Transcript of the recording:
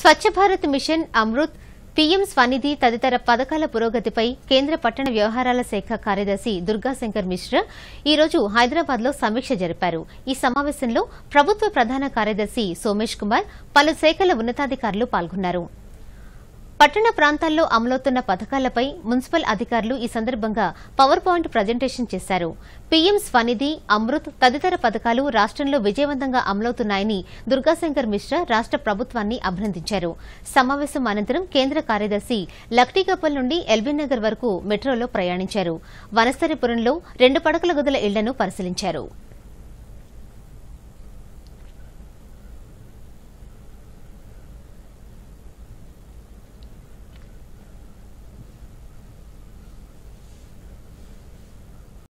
స్వచ్ఛ Bharat mission Amrut PM SVANidhi తదితర పథకాల పురోగతిపై కేంద్ర పట్టణ వ్యవహారాల శాఖ కార్యదర్శి దుర్గాశంకర్ మిశ్రా ఈ రోజు హైదరాబాద్ లో సమీక్ష జరిపారు ఈ సమావేశంలో ప్రభుత్వ ప్రధాన కార్యదర్శి సోమేష్ కుమార్ పలు శాఖల ఉన్నతాధికారులు పాల్గొన్నారు పట్టణ ప్రాంతాల్లో అమలవుతున్న పథకాలపై మున్సిపల్ అధికారులు ఈ సందర్భంగా పవర్ పాయింట్ ప్రజెంటేషన్ చేశారు పీఎం స్వనిధి అమృత్ తదితర పథకాలు రాష్ట్రంలో విజయవంతంగా అమలవుతున్నాయని దుర్గాశంకర్ మిశ్రా రాష్ట ప్రభుత్వాన్ని అభినందించారు సమావేశం అనంతరం కేంద్ర కార్యదర్శి లక్టీకపల్ నుండి నగర్ వరకు మెట్రోలో ప్రయాణించారు వనస్తరిపురంలో రెండు పడకల గదుల ఇళ్లను పరిశీలించారు